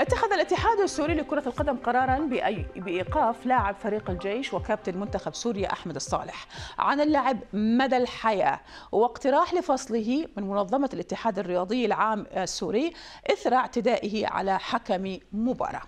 اتخذ الاتحاد السوري لكرة القدم قرارا بإيقاف لاعب فريق الجيش وكابتن منتخب سوريا أحمد الصالح عن اللعب مدى الحياة واقتراح لفصله من منظمة الاتحاد الرياضي العام السوري إثر اعتدائه على حكم مباراة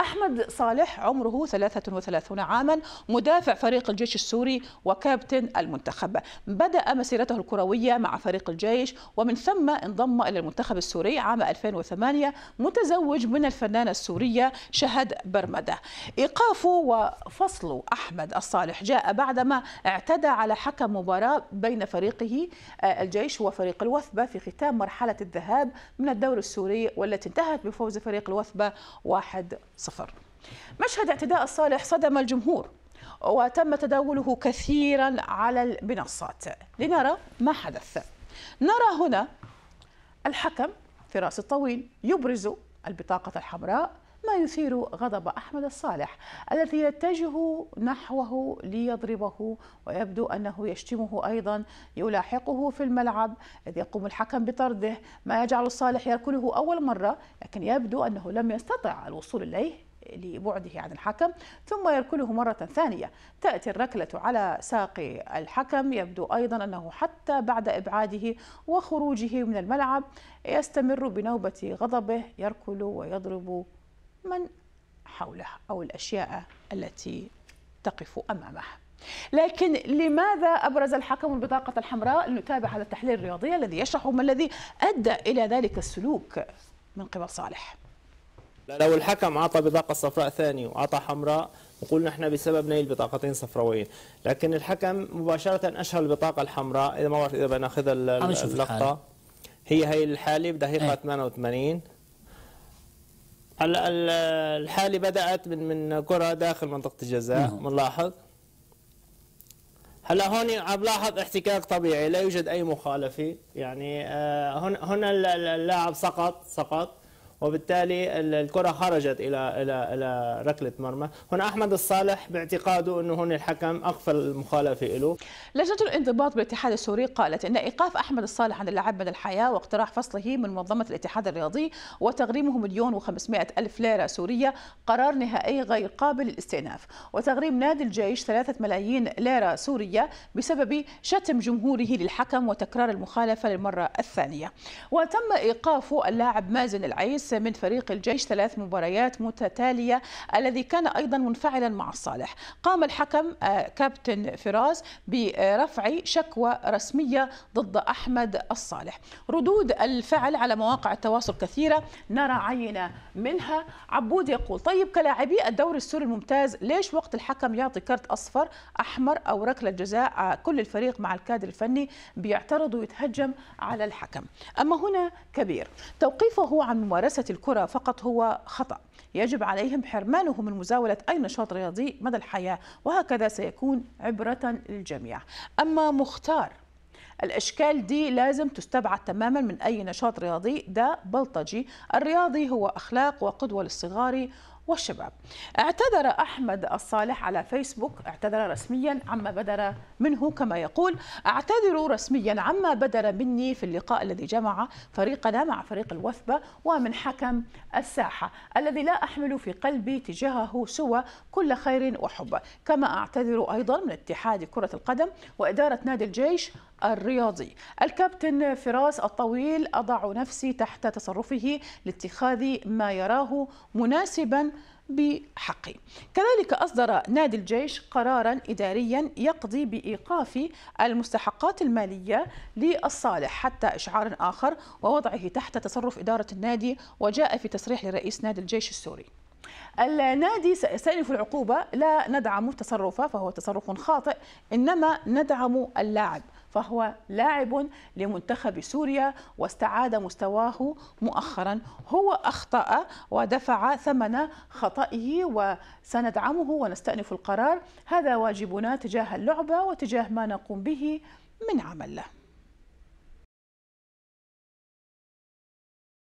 أحمد صالح عمره 33 عاما مدافع فريق الجيش السوري وكابتن المنتخب بدأ مسيرته الكروية مع فريق الجيش ومن ثم انضم إلى المنتخب السوري عام 2008 متزوج من الفنانة السورية شهد برمدة إيقاف وفصل أحمد الصالح جاء بعدما اعتدى على حكم مباراة بين فريقه آه، الجيش وفريق الوثبة في ختام مرحلة الذهاب من الدور السوري والتي انتهت بفوز فريق الوثبة 1-0 مشهد اعتداء الصالح صدم الجمهور وتم تداوله كثيرا على المنصات لنرى ما حدث نرى هنا الحكم فراس الطويل يبرز البطاقة الحمراء ما يثير غضب أحمد الصالح الذي يتجه نحوه ليضربه ويبدو أنه يشتمه أيضا يلاحقه في الملعب إذ يقوم الحكم بطرده ما يجعل الصالح يركله أول مرة لكن يبدو أنه لم يستطع الوصول إليه لبعده عن الحكم ثم يركله مرة ثانية تأتي الركلة على ساق الحكم يبدو أيضا أنه حتى بعد إبعاده وخروجه من الملعب يستمر بنوبة غضبه يركل ويضرب من حوله أو الأشياء التي تقف أمامه لكن لماذا ابرز الحكم البطاقه الحمراء؟ لنتابع هذا التحليل الرياضي الذي يشرح ما الذي ادى الى ذلك السلوك من قبل صالح. لو الحكم عطى بطاقه صفراء ثانيه وعطى حمراء نقول نحن بسبب نيل بطاقتين صفراويين لكن الحكم مباشره اشهر البطاقه الحمراء اذا ما بعرف اذا بناخذها اللقطه هي هي الحاله بدقيقه 88 هلا الحاله بدات من من كره داخل منطقه الجزاء بنلاحظ نعم. هلا هون عم لاحظ احتكاك طبيعي لا يوجد اي مخالفه يعني آه، هنا هنا اللاعب سقط سقط وبالتالي الكرة خرجت إلى إلى إلى ركلة مرمى، هنا أحمد الصالح باعتقاده أنه هون الحكم أقفل المخالفة له لجنة الانضباط بالاتحاد السوري قالت أن إيقاف أحمد الصالح عن اللعب من الحياة واقتراح فصله من منظمة الاتحاد الرياضي وتغريمه مليون و500 ألف ليرة سورية قرار نهائي غير قابل للاستئناف وتغريم نادي الجيش 3 ملايين ليرة سورية بسبب شتم جمهوره للحكم وتكرار المخالفة للمرة الثانية وتم إيقاف اللاعب مازن العيس أمس من فريق الجيش ثلاث مباريات متتالية الذي كان أيضا منفعلا مع الصالح قام الحكم آه، كابتن فراس برفع شكوى رسمية ضد أحمد الصالح ردود الفعل على مواقع التواصل كثيرة نرى عينة منها عبود يقول طيب كلاعبي الدوري السوري الممتاز ليش وقت الحكم يعطي كرت أصفر أحمر أو ركلة جزاء آه، كل الفريق مع الكادر الفني بيعترض ويتهجم على الحكم أما هنا كبير توقيفه عن ممارسة ممارسة الكرة فقط هو خطأ يجب عليهم حرمانه من مزاولة أي نشاط رياضي مدى الحياة وهكذا سيكون عبرة للجميع أما مختار الاشكال دي لازم تستبعد تماما من اي نشاط رياضي ده بلطجي الرياضي هو اخلاق وقدوه للصغار والشباب اعتذر أحمد الصالح على فيسبوك اعتذر رسميا عما بدر منه كما يقول أعتذر رسميا عما بدر مني في اللقاء الذي جمع فريقنا مع فريق الوثبة ومن حكم الساحة الذي لا أحمل في قلبي تجاهه سوى كل خير وحب كما أعتذر أيضا من اتحاد كرة القدم وإدارة نادي الجيش الرياضي الكابتن فراس الطويل أضع نفسي تحت تصرفه لاتخاذ ما يراه مناسبا بحقي كذلك أصدر نادي الجيش قرارا إداريا يقضي بإيقاف المستحقات المالية للصالح حتى إشعار آخر ووضعه تحت تصرف إدارة النادي وجاء في تصريح لرئيس نادي الجيش السوري النادي سيستأنف العقوبة لا ندعم تصرفه فهو تصرف خاطئ إنما ندعم اللاعب فهو لاعب لمنتخب سوريا واستعاد مستواه مؤخرا هو أخطأ ودفع ثمن خطئه وسندعمه ونستأنف القرار هذا واجبنا تجاه اللعبة وتجاه ما نقوم به من عمل